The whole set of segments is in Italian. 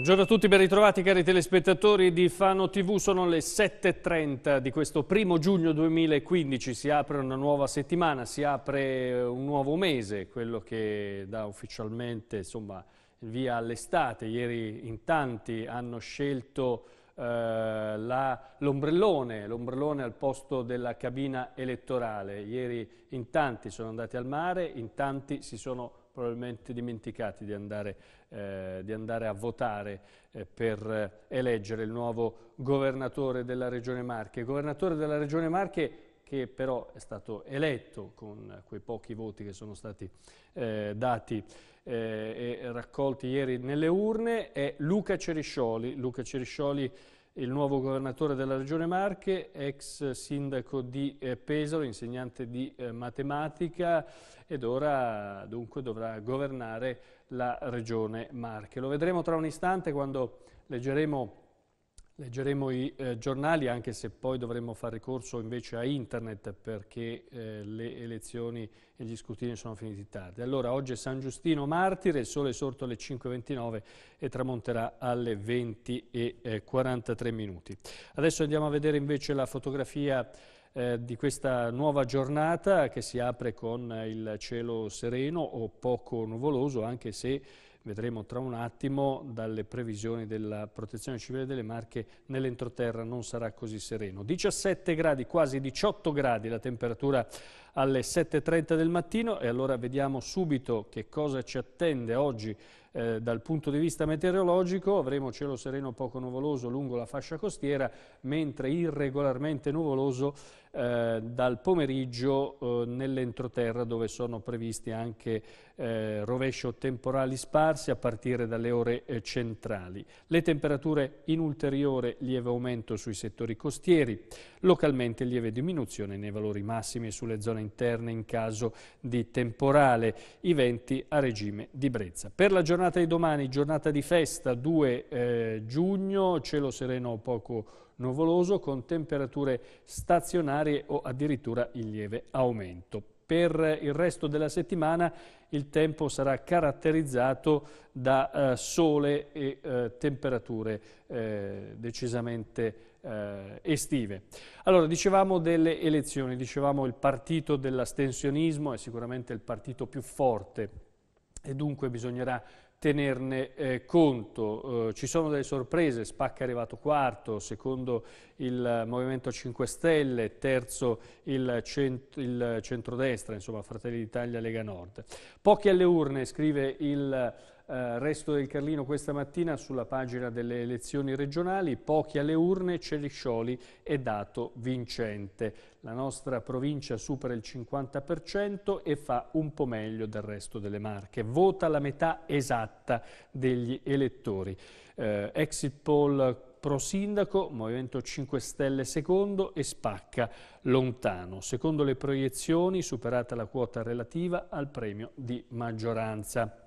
Buongiorno a tutti, ben ritrovati cari telespettatori di Fano TV, sono le 7.30 di questo primo giugno 2015, si apre una nuova settimana, si apre un nuovo mese, quello che dà ufficialmente insomma, via all'estate, ieri in tanti hanno scelto eh, l'ombrellone, l'ombrellone al posto della cabina elettorale, ieri in tanti sono andati al mare, in tanti si sono probabilmente dimenticati di andare, eh, di andare a votare eh, per eh, eleggere il nuovo governatore della Regione Marche. Governatore della Regione Marche che però è stato eletto con quei pochi voti che sono stati eh, dati eh, e raccolti ieri nelle urne, è Luca Ceriscioli. Luca Ceriscioli il nuovo governatore della Regione Marche, ex sindaco di eh, Pesaro, insegnante di eh, matematica ed ora dunque dovrà governare la Regione Marche. Lo vedremo tra un istante quando leggeremo Leggeremo i eh, giornali anche se poi dovremmo fare ricorso invece a internet perché eh, le elezioni e gli scrutini sono finiti tardi. Allora oggi è San Giustino Martire, il sole è sorto alle 5.29 e tramonterà alle 20 e, eh, minuti. Adesso andiamo a vedere invece la fotografia eh, di questa nuova giornata che si apre con il cielo sereno o poco nuvoloso anche se vedremo tra un attimo, dalle previsioni della protezione civile delle Marche nell'entroterra non sarà così sereno. 17 gradi, quasi 18 gradi la temperatura alle 7.30 del mattino e allora vediamo subito che cosa ci attende oggi eh, dal punto di vista meteorologico. Avremo cielo sereno poco nuvoloso lungo la fascia costiera, mentre irregolarmente nuvoloso eh, dal pomeriggio eh, nell'entroterra dove sono previsti anche eh, rovescio temporali sparsi a partire dalle ore eh, centrali. Le temperature in ulteriore lieve aumento sui settori costieri, localmente lieve diminuzione nei valori massimi e sulle zone interne in caso di temporale, i venti a regime di brezza. Per la giornata di domani, giornata di festa 2 eh, giugno, cielo sereno poco nuvoloso con temperature stazionarie o addirittura in lieve aumento. Per il resto della settimana il tempo sarà caratterizzato da eh, sole e eh, temperature eh, decisamente eh, estive. Allora, dicevamo delle elezioni, dicevamo il partito dell'astensionismo è sicuramente il partito più forte e dunque bisognerà tenerne eh, conto. Eh, ci sono delle sorprese, Spacca è arrivato quarto, secondo il Movimento 5 Stelle, terzo il, cent il centrodestra, insomma Fratelli d'Italia Lega Nord. Pochi alle urne, scrive il eh, resto del Carlino questa mattina sulla pagina delle elezioni regionali, pochi alle urne, Celiscioli è dato vincente. La nostra provincia supera il 50% e fa un po' meglio del resto delle Marche. Vota la metà esatta degli elettori. Eh, exit poll pro sindaco, Movimento 5 Stelle secondo e spacca lontano. Secondo le proiezioni superata la quota relativa al premio di maggioranza.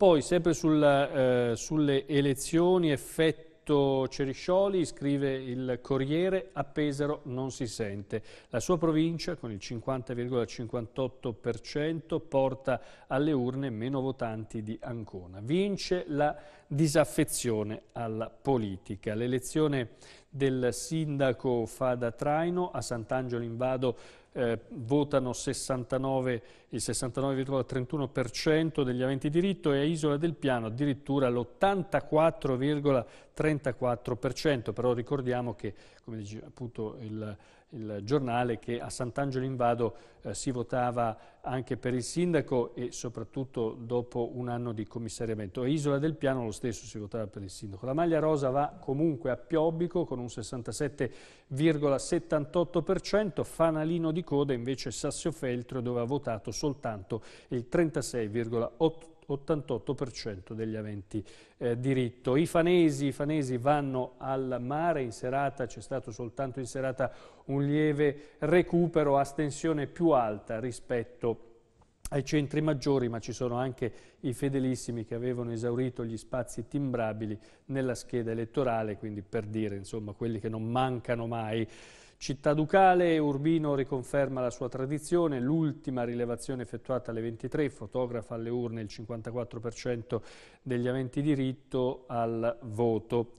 Poi, sempre sul, eh, sulle elezioni, effetto Ceriscioli, scrive il Corriere, a Pesaro non si sente. La sua provincia, con il 50,58%, porta alle urne meno votanti di Ancona. Vince la disaffezione alla politica. L'elezione del sindaco Fada Traino a Sant'Angelo in Vado eh, votano 69, il 69,31% degli aventi diritto e a Isola del Piano addirittura l'84,34%, però ricordiamo che, come dice appunto il il giornale che a Sant'Angelo in Vado eh, si votava anche per il sindaco e soprattutto dopo un anno di commissariamento. A Isola del Piano lo stesso si votava per il sindaco. La maglia rosa va comunque a Piobbico con un 67,78%, Fanalino di Coda invece Sassiofeltrio dove ha votato soltanto il 36,8%. 88% degli aventi eh, diritto. I fanesi, I fanesi vanno al mare in serata, c'è stato soltanto in serata un lieve recupero a stensione più alta rispetto ai centri maggiori, ma ci sono anche i fedelissimi che avevano esaurito gli spazi timbrabili nella scheda elettorale, quindi per dire, insomma, quelli che non mancano mai. Città Ducale, Urbino riconferma la sua tradizione, l'ultima rilevazione effettuata alle 23 fotografa alle urne il 54% degli aventi diritto al voto.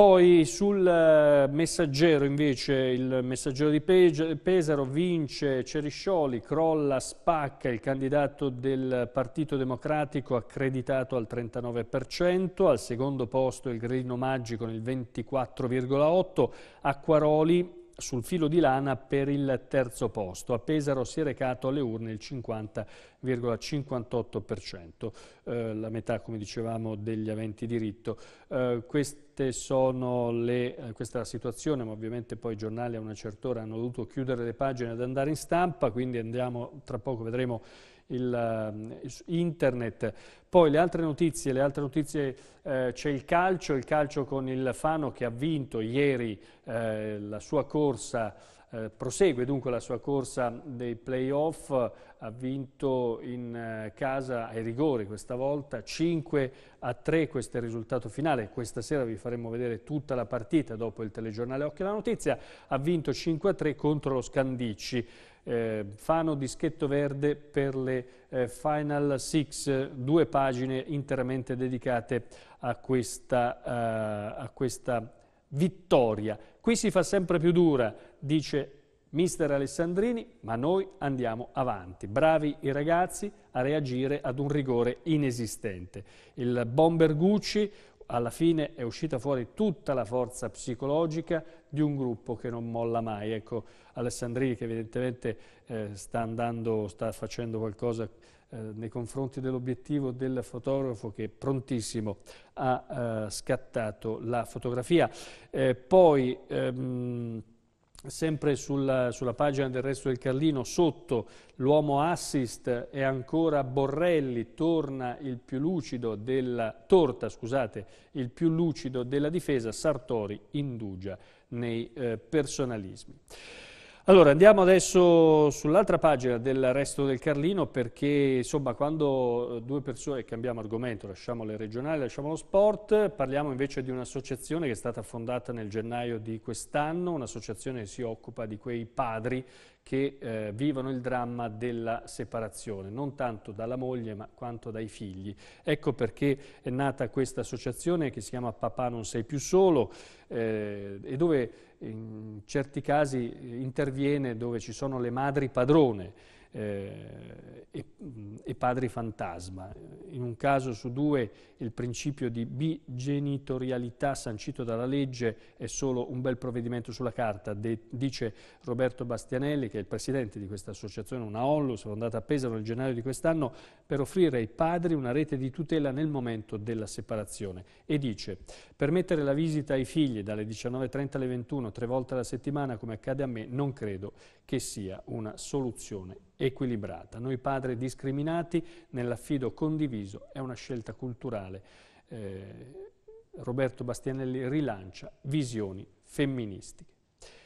Poi sul eh, messaggero invece, il messaggero di Pesaro vince Ceriscioli, crolla Spacca, il candidato del Partito Democratico accreditato al 39%, al secondo posto il Grillino Maggi con il 24,8%, Acquaroli sul filo di lana per il terzo posto. A Pesaro si è recato alle urne il 50,58%, eh, la metà, come dicevamo, degli aventi diritto. Eh, queste sono le, eh, questa è la situazione, ma ovviamente poi i giornali a una certa ora hanno dovuto chiudere le pagine ad andare in stampa, quindi andiamo, tra poco vedremo il, uh, internet. Poi le altre notizie, le altre notizie eh, c'è il calcio, il calcio con il Fano che ha vinto ieri eh, la sua corsa eh, prosegue dunque la sua corsa dei playoff, ha vinto in eh, casa ai rigori questa volta, 5 a 3 questo è il risultato finale, questa sera vi faremo vedere tutta la partita dopo il telegiornale Occhio la Notizia, ha vinto 5 a 3 contro lo Scandicci. Eh, Fano dischetto verde per le eh, Final Six, due pagine interamente dedicate a questa, uh, a questa vittoria. Qui si fa sempre più dura, dice mister Alessandrini, ma noi andiamo avanti. Bravi i ragazzi a reagire ad un rigore inesistente. Il bomber Gucci alla fine è uscita fuori tutta la forza psicologica di un gruppo che non molla mai. Ecco, Alessandrini che evidentemente eh, sta andando, sta facendo qualcosa eh, nei confronti dell'obiettivo del fotografo che prontissimo ha eh, scattato la fotografia. Eh, poi ehm, Sempre sulla, sulla, pagina del resto del Carlino, sotto l'uomo assist e ancora Borrelli, torna il più lucido della, torta scusate, il più lucido della difesa, Sartori indugia nei eh, personalismi. Allora andiamo adesso sull'altra pagina del resto del Carlino perché insomma quando eh, due persone, cambiamo argomento, lasciamo le regionali, lasciamo lo sport, parliamo invece di un'associazione che è stata fondata nel gennaio di quest'anno, un'associazione che si occupa di quei padri che eh, vivono il dramma della separazione, non tanto dalla moglie ma quanto dai figli. Ecco perché è nata questa associazione che si chiama Papà non sei più solo eh, e dove in certi casi interviene dove ci sono le madri padrone, eh, e, mm, e, padri fantasma. In un caso su due il principio di bigenitorialità sancito dalla legge è solo un bel provvedimento sulla carta, De, dice Roberto Bastianelli, che è il presidente di questa associazione, una Ollus, fondata a Pesaro nel gennaio di quest'anno, per offrire ai padri una rete di tutela nel momento della separazione. E dice, permettere la visita ai figli dalle 19.30 alle 21, tre volte alla settimana, come accade a me, non credo che sia una soluzione equilibrata. Noi padri discriminati nell'affido condiviso è una scelta culturale. Eh, Roberto Bastianelli rilancia visioni femministiche,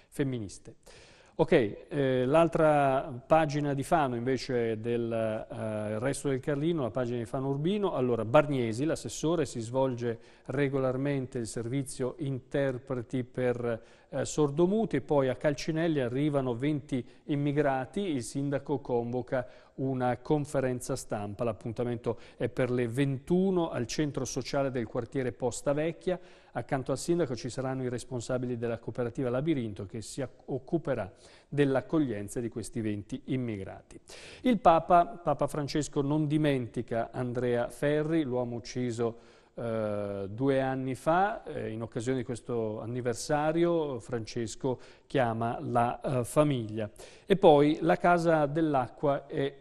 femministe. Ok, eh, l'altra pagina di Fano invece del eh, resto del Carlino, la pagina di Fano Urbino, allora Barniesi, l'assessore, si svolge regolarmente il servizio interpreti per eh, sordomuti, poi a Calcinelli arrivano 20 immigrati, il sindaco convoca una conferenza stampa, l'appuntamento è per le 21 al centro sociale del quartiere Posta Vecchia, accanto al sindaco ci saranno i responsabili della cooperativa Labirinto che si occuperà dell'accoglienza di questi 20 immigrati. Il Papa, Papa Francesco, non dimentica Andrea Ferri, l'uomo ucciso eh, due anni fa, eh, in occasione di questo anniversario, Francesco chiama la eh, famiglia. E poi la Casa dell'Acqua è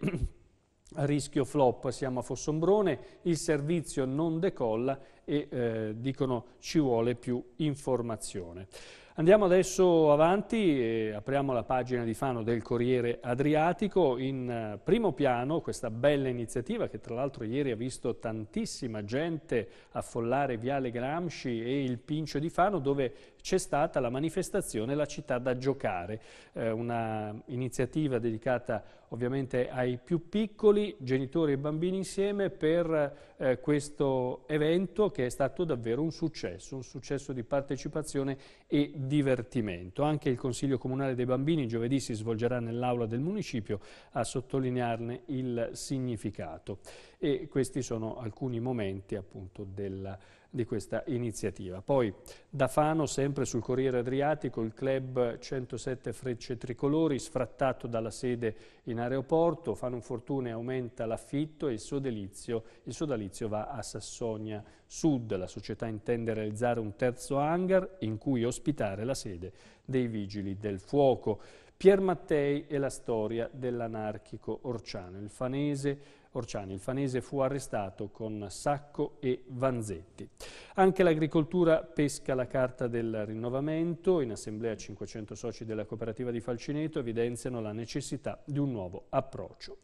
a rischio flop, siamo a Fossombrone, il servizio non decolla e eh, dicono ci vuole più informazione. Andiamo adesso avanti e apriamo la pagina di Fano del Corriere Adriatico. In eh, primo piano questa bella iniziativa che tra l'altro ieri ha visto tantissima gente affollare Viale Gramsci e il Pincio di Fano dove c'è stata la manifestazione La città da giocare, eh, una iniziativa dedicata ovviamente ai più piccoli, genitori e bambini insieme per eh, questo evento che è stato davvero un successo, un successo di partecipazione e divertimento. Anche il Consiglio Comunale dei Bambini giovedì si svolgerà nell'aula del municipio a sottolinearne il significato. E questi sono alcuni momenti appunto della di questa iniziativa. Poi da Fano, sempre sul Corriere Adriatico, il club 107 Frecce Tricolori, sfrattato dalla sede in aeroporto, Fano Fortune aumenta l'affitto e il sodalizio, il sodalizio va a Sassonia Sud. La società intende realizzare un terzo hangar in cui ospitare la sede dei Vigili del Fuoco. Pier Mattei e la storia dell'anarchico Orciano, il fanese Orciani. Il fanese fu arrestato con Sacco e Vanzetti. Anche l'agricoltura pesca la carta del rinnovamento. In assemblea 500 soci della cooperativa di Falcineto evidenziano la necessità di un nuovo approccio.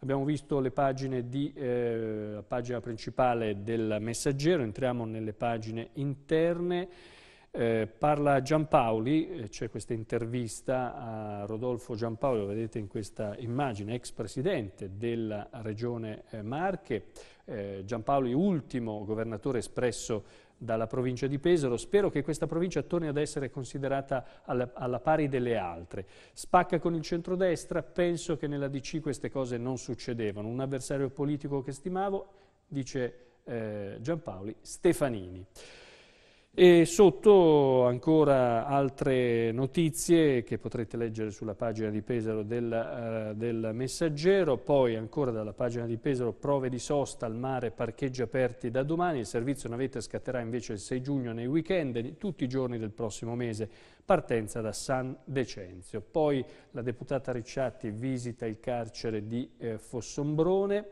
Abbiamo visto le pagine di, eh, la pagina principale del messaggero, entriamo nelle pagine interne. Eh, parla Giampaoli, eh, c'è questa intervista a Rodolfo Giampaoli, lo vedete in questa immagine, ex presidente della regione eh, Marche. Eh, Giampaoli, ultimo governatore espresso dalla provincia di Pesaro. Spero che questa provincia torni ad essere considerata alla, alla, pari delle altre. Spacca con il centrodestra, penso che nella DC queste cose non succedevano. Un avversario politico che stimavo, dice eh, Giampaoli, Stefanini. E sotto ancora altre notizie che potrete leggere sulla pagina di Pesaro del, uh, del, Messaggero, poi ancora dalla pagina di Pesaro prove di sosta al mare, parcheggi aperti da domani, il servizio navetta scatterà invece il 6 giugno nei weekend, tutti i giorni del prossimo mese, partenza da San Decenzio. Poi la deputata Ricciatti visita il carcere di eh, Fossombrone,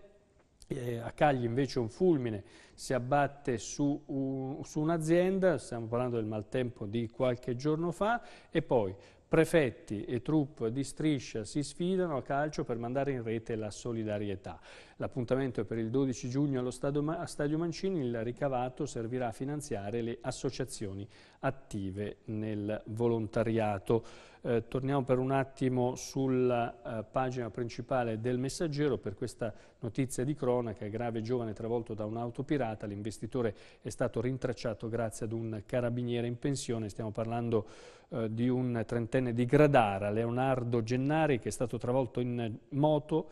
eh, a Cagli invece un fulmine si abbatte su, un'azienda, stiamo parlando del maltempo di qualche giorno fa, e poi prefetti e truppe di striscia si sfidano a calcio per mandare in rete la solidarietà. L'appuntamento è per il 12 giugno allo Stadio Mancini, il ricavato servirà a finanziare le associazioni attive nel volontariato. Eh, torniamo per un attimo sulla eh, pagina principale del messaggero per questa notizia di cronaca, grave giovane travolto da un'auto pirata, l'investitore è stato rintracciato grazie ad un carabiniere in pensione, stiamo parlando eh, di un trentenne di Gradara, Leonardo Gennari che è stato travolto in moto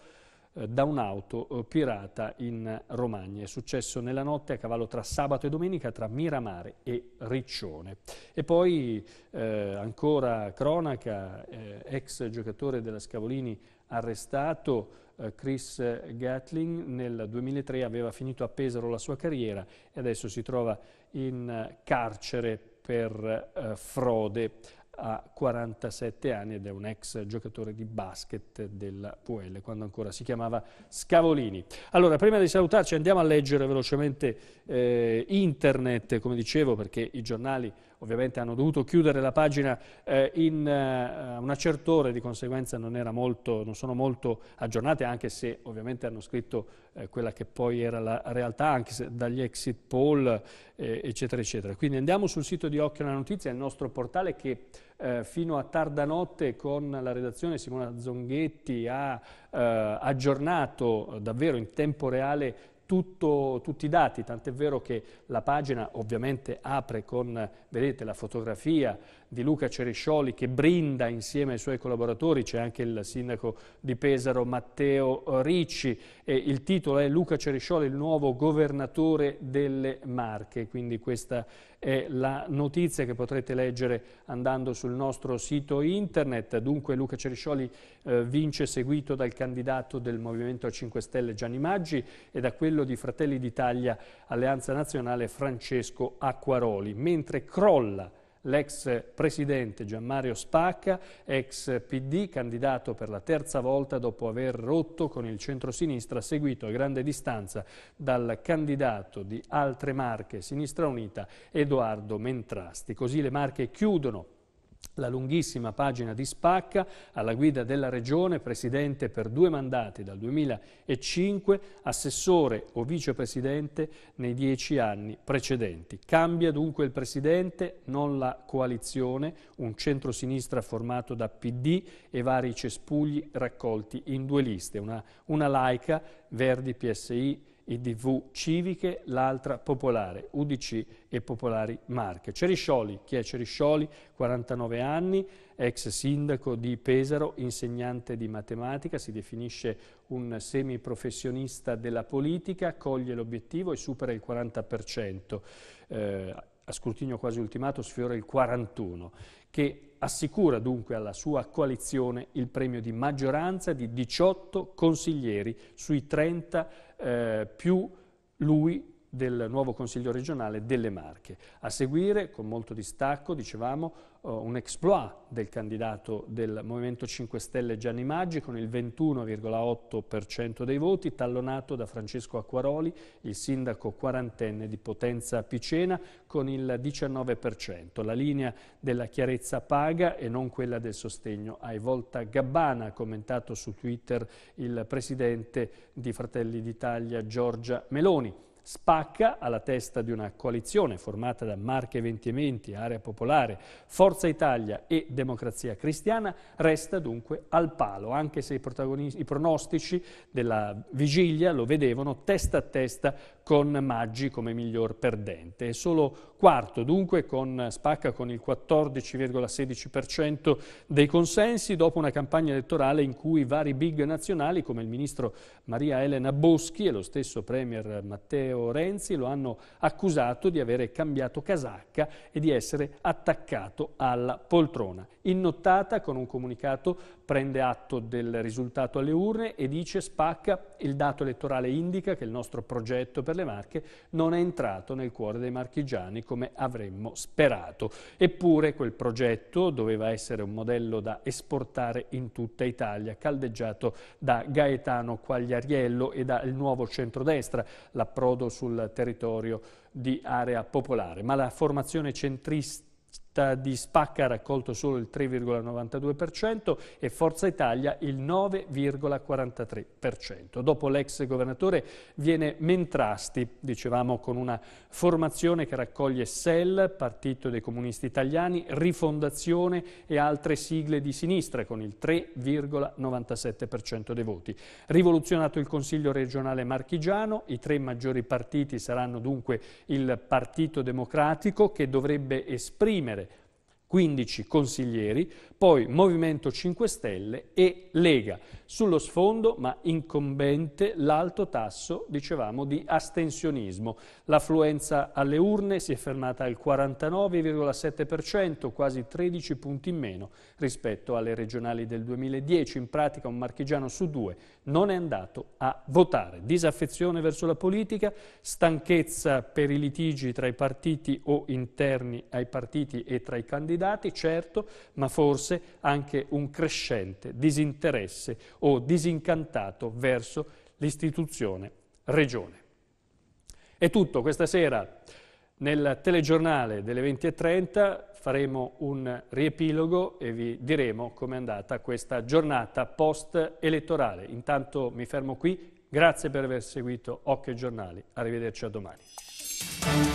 eh, da un'auto eh, pirata in Romagna. È successo nella notte a cavallo tra sabato e domenica tra Miramare e Riccione. E poi eh, ancora cronaca, eh, ex giocatore della Scavolini arrestato eh, Chris Gatling nel 2003 aveva finito a Pesaro la sua carriera e adesso si trova in carcere per eh, frode ha 47 anni ed è un ex giocatore di basket della VL, quando ancora si chiamava Scavolini. Allora, prima di salutarci andiamo a leggere velocemente eh, internet, come dicevo, perché i giornali ovviamente hanno dovuto chiudere la pagina eh, in eh, una certa ora, di conseguenza non, molto, non, sono molto aggiornate, anche se ovviamente hanno scritto eh, quella che poi era la realtà, anche se, dagli exit poll, eh, eccetera, eccetera. Quindi andiamo sul sito di Occhio alla Notizia, il nostro portale che eh, fino a tarda notte con la redazione Simona Zonghetti ha eh, aggiornato davvero in tempo reale tutto, tutti i dati, tant'è vero che la pagina ovviamente apre con, vedete, la fotografia di Luca Ceriscioli che brinda insieme ai suoi collaboratori, c'è anche il sindaco di Pesaro Matteo Ricci, e il titolo è Luca Ceriscioli, il nuovo governatore delle Marche, quindi questa è la notizia che potrete leggere andando sul nostro sito internet. Dunque Luca Ceriscioli eh, vince seguito dal candidato del Movimento 5 Stelle Gianni Maggi e da quello di Fratelli d'Italia Alleanza Nazionale Francesco Acquaroli, mentre crolla l'ex presidente Gianmario Spacca, ex PD, candidato per la terza volta dopo aver rotto con il centro-sinistra, seguito a grande distanza dal candidato di altre Marche, Sinistra Unita, Edoardo Mentrasti. Così le Marche chiudono la lunghissima pagina di Spacca, alla guida della Regione, presidente per due mandati dal 2005, assessore o vicepresidente nei dieci anni precedenti. Cambia dunque il presidente, non la coalizione, un centrosinistra formato da PD e vari cespugli raccolti in due liste, una, una laica, Verdi, PSI, IDV civiche, l'altra popolare, UDC e Popolari Marche. Ceriscioli, chi è Ceriscioli? 49 anni, ex sindaco di Pesaro, insegnante di matematica, si definisce un semiprofessionista della politica, coglie l'obiettivo e supera il 40%. Eh, a scrutinio quasi ultimato sfiora il 41, che assicura dunque alla sua coalizione il premio di maggioranza di 18 consiglieri sui 30 eh, più lui del nuovo Consiglio regionale delle Marche. A seguire, con molto distacco, dicevamo, eh, un exploit del candidato del Movimento 5 Stelle Gianni Maggi con il 21,8% dei voti, tallonato da Francesco Acquaroli, il sindaco quarantenne di Potenza Picena, con il 19%. La linea della chiarezza paga e non quella del sostegno ai Volta Gabbana, ha commentato su Twitter il presidente di Fratelli d'Italia Giorgia Meloni. Spacca, alla testa di una coalizione formata da Marche Ventimenti, Area Popolare, Forza Italia e Democrazia Cristiana, resta dunque al palo, anche se i, i pronostici della vigilia lo vedevano testa a testa con Maggi come miglior perdente. È solo quarto dunque con Spacca con il 14,16% dei consensi dopo una campagna elettorale in cui vari big nazionali come il ministro Maria Elena Boschi e lo stesso premier Matteo Renzi lo hanno accusato di avere cambiato casacca e di essere attaccato alla poltrona. In nottata con un comunicato prende atto del risultato alle urne e dice spacca il dato elettorale indica che il nostro progetto per le Marche non è entrato nel cuore dei marchigiani come avremmo sperato. Eppure quel progetto doveva essere un modello da esportare in tutta Italia, caldeggiato da Gaetano Quagliariello e dal nuovo centrodestra, l'approdo sul territorio di area popolare. Ma la formazione centrista lista di Spacca ha raccolto solo il 3,92% e Forza Italia il 9,43%. Dopo l'ex governatore viene Mentrasti, dicevamo con una formazione che raccoglie SEL, Partito dei Comunisti Italiani, Rifondazione e altre sigle di sinistra con il 3,97% dei voti. Rivoluzionato il Consiglio regionale marchigiano, i tre maggiori partiti saranno dunque il Partito Democratico che dovrebbe esprimere 15 consiglieri, poi Movimento 5 Stelle e Lega. Sullo sfondo, ma incombente, l'alto tasso, dicevamo, di astensionismo. L'affluenza alle urne si è fermata al 49,7%, quasi 13 punti in meno rispetto alle regionali del 2010. In pratica un marchigiano su due non è andato a votare. Disaffezione verso la politica, stanchezza per i litigi tra i partiti o interni ai partiti e tra i candidati, dati, certo, ma forse anche un crescente disinteresse o disincantato verso l'istituzione regione. È tutto questa sera. Nel telegiornale delle 20.30 faremo un riepilogo e vi diremo com'è andata questa giornata post-elettorale. Intanto mi fermo qui, grazie per aver seguito Occhio e Giornali, arrivederci a domani.